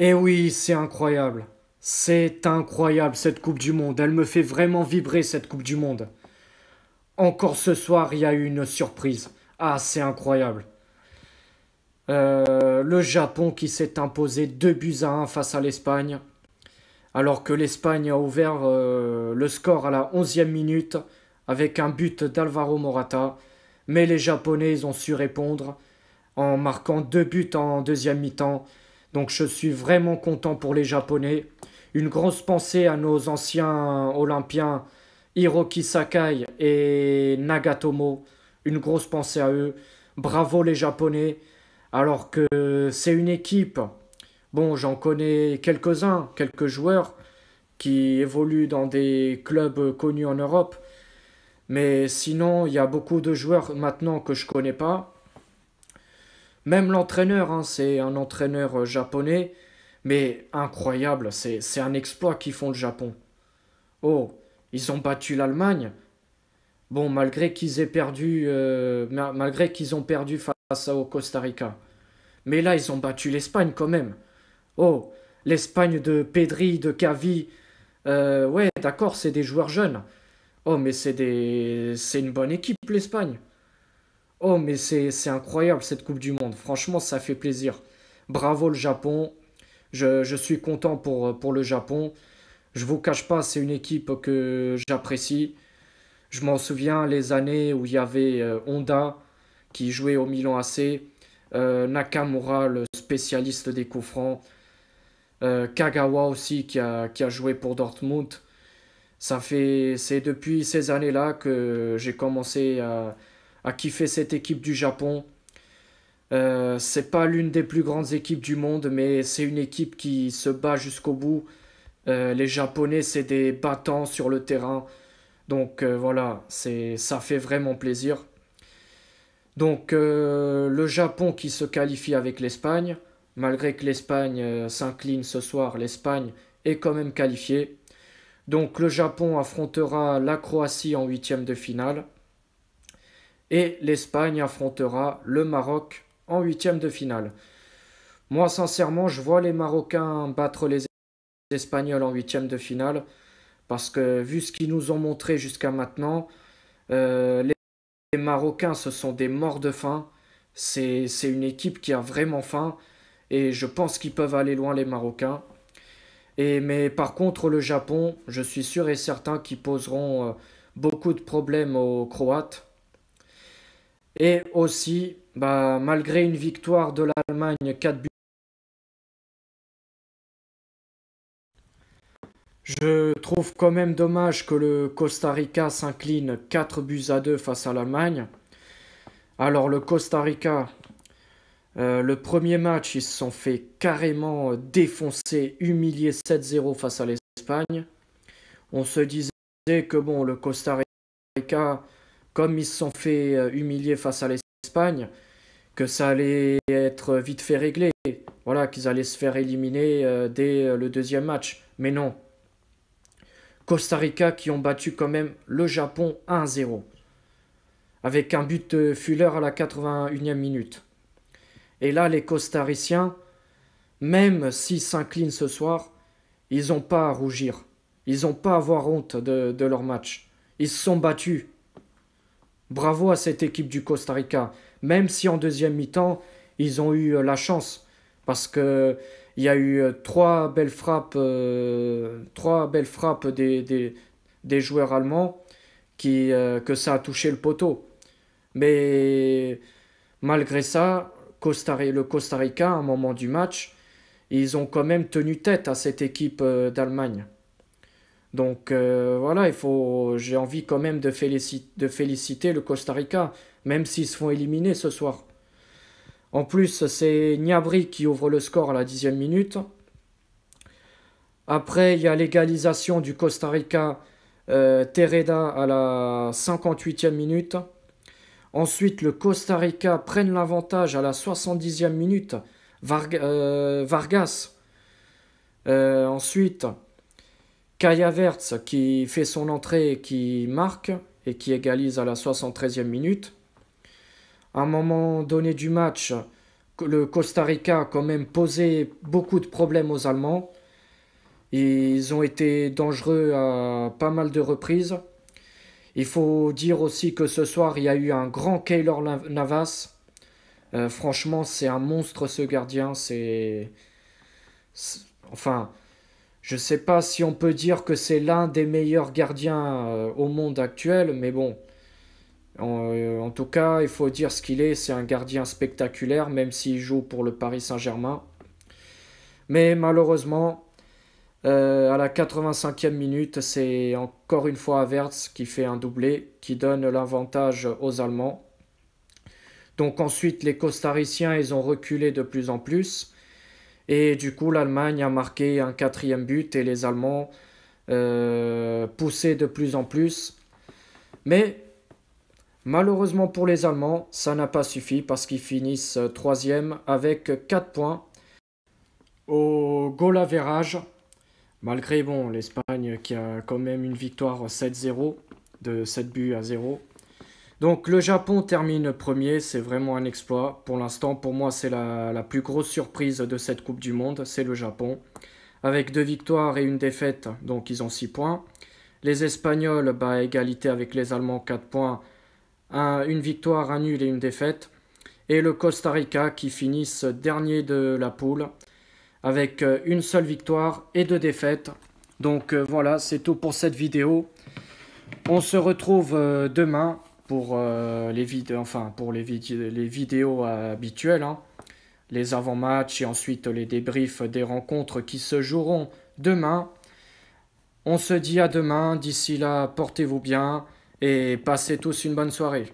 Et eh oui, c'est incroyable. C'est incroyable cette Coupe du Monde. Elle me fait vraiment vibrer cette Coupe du Monde. Encore ce soir, il y a eu une surprise. Ah, c'est incroyable. Euh, le Japon qui s'est imposé 2 buts à 1 face à l'Espagne. Alors que l'Espagne a ouvert euh, le score à la 11e minute avec un but d'Alvaro Morata. Mais les Japonais ont su répondre en marquant deux buts en deuxième mi-temps. Donc je suis vraiment content pour les Japonais. Une grosse pensée à nos anciens Olympiens Hiroki Sakai et Nagatomo. Une grosse pensée à eux. Bravo les Japonais. Alors que c'est une équipe. Bon, j'en connais quelques-uns, quelques joueurs qui évoluent dans des clubs connus en Europe. Mais sinon, il y a beaucoup de joueurs maintenant que je connais pas. Même l'entraîneur, hein, c'est un entraîneur euh, japonais, mais incroyable, c'est un exploit qu'ils font le Japon. Oh, ils ont battu l'Allemagne. Bon, malgré qu'ils aient perdu, euh, malgré qu'ils ont perdu face au Costa Rica. Mais là, ils ont battu l'Espagne quand même. Oh, l'Espagne de Pedri, de Cavi. Euh, ouais, d'accord, c'est des joueurs jeunes. Oh, mais c'est des... c'est une bonne équipe, l'Espagne. Oh, mais c'est incroyable cette Coupe du Monde. Franchement, ça fait plaisir. Bravo le Japon. Je, suis content pour, pour le Japon. Je vous cache pas, c'est une équipe que j'apprécie. Je m'en souviens les années où il y avait euh, Honda qui jouait au Milan AC, euh, Nakamura, le spécialiste des coups francs, euh, Kagawa aussi qui a, qui a joué pour Dortmund. Ça fait, c'est depuis ces années-là que j'ai commencé à a kiffé cette équipe du Japon. Euh, c'est pas l'une des plus grandes équipes du monde, mais c'est une équipe qui se bat jusqu'au bout. Euh, les Japonais, c'est des battants sur le terrain. Donc euh, voilà, c'est, ça fait vraiment plaisir. Donc le Japon qui se qualifie avec l'Espagne, malgré que l'Espagne s'incline ce soir, l'Espagne est quand même qualifiée. Donc le Japon affrontera la Croatie en huitième de finale et l'Espagne affrontera le Maroc en huitième de finale. Moi, sincèrement, je vois les Marocains battre les Espagnols en huitième de finale parce que vu ce qu'ils nous ont montré jusqu'à maintenant, euh, les, Marocains, ce sont des morts de faim. C'est une équipe qui a vraiment faim et je pense qu'ils peuvent aller loin les Marocains. Et, mais par contre, le Japon, je suis sûr et certain qu'ils poseront euh, beaucoup de problèmes aux Croates et aussi, bah, malgré une victoire de l'Allemagne 4 buts, je trouve quand même dommage que le Costa Rica s'incline 4 buts à 2 face à l'Allemagne. Alors le Costa Rica, euh, le premier match, ils se sont fait carrément défoncer, humilier 7-0 face à l'Espagne. On se disait que bon, le Costa Rica comme ils se sont fait euh, humilier face à l'Espagne, que ça allait être vite fait réglé. Voilà, qu'ils allaient se faire éliminer euh, dès euh, le deuxième match. Mais non. Costa Rica qui ont battu quand même le Japon 1-0. Avec un but de Fuller à la 81e minute. Et là, les Costariciens, même s'ils s'inclinent ce soir, ils n'ont pas à rougir. Ils n'ont pas à avoir honte de, de leur match. Ils se sont battus. Bravo à cette équipe du Costa Rica, même si en deuxième mi-temps, ils ont eu euh, la chance. Parce qu'il il y a eu euh, trois belles frappes, euh, trois belles frappes des, joueurs allemands qui, que ça a touché le poteau. Mais malgré ça, Costa, le Costa Rica, à un moment du match, ils ont quand même tenu tête à cette équipe d'Allemagne. Donc euh, voilà, il faut, j'ai envie quand même de, féliciter, de féliciter le Costa Rica, même s'ils se font éliminer ce soir. En plus, c'est Niabri qui ouvre le score à la dixième minute. Après, il y a l'égalisation du Costa Rica euh, Tereda à la 58e minute. Ensuite, le Costa Rica prenne l'avantage à la 70e minute. Euh, Vargas. ensuite, Kaya Vertz qui fait son entrée qui marque et qui égalise à la 73e minute. À un moment donné du match, le Costa Rica a quand même posé beaucoup de problèmes aux Allemands. Ils ont été dangereux à pas mal de reprises. Il faut dire aussi que ce soir, il y a eu un grand Keylor Navas. Euh, franchement, c'est un monstre ce gardien. C'est. Enfin, je ne sais pas si on peut dire que c'est l'un des meilleurs gardiens euh, au monde actuel, mais bon. Euh, en, tout cas, il faut dire ce qu'il est. C'est un gardien spectaculaire, même s'il joue pour le Paris Saint-Germain. Mais malheureusement, euh, à la 85e minute, c'est encore une fois Averts qui fait un doublé, qui donne l'avantage aux Allemands. Donc ensuite, les Costariciens, ils ont reculé de plus en plus. Et du coup, l'Allemagne a marqué un quatrième but et les Allemands euh, poussaient de plus en plus. Mais malheureusement pour les Allemands, ça n'a pas suffi parce qu'ils finissent euh, troisième avec 4 points au goal verrage. Malgré bon, l'Espagne qui a quand même une victoire 7-0 de 7 buts à 0. Donc le Japon termine premier, c'est vraiment un exploit. Pour l'instant, pour moi, c'est la, plus grosse surprise de cette Coupe du Monde, c'est le Japon. Avec deux victoires et une défaite, donc ils ont six points. Les Espagnols, à bah, égalité avec les Allemands, quatre points. une victoire, un nul et une défaite. Et le Costa Rica qui finissent dernier de la poule avec euh, une seule victoire et deux défaites. Donc euh, voilà, c'est tout pour cette vidéo. On se retrouve euh, demain pour euh, les vid enfin pour les, les vidéos habituelles, hein. les avant-matchs et ensuite les débriefs des rencontres qui se joueront demain. On se dit à demain, d'ici là, portez-vous bien et passez tous une bonne soirée.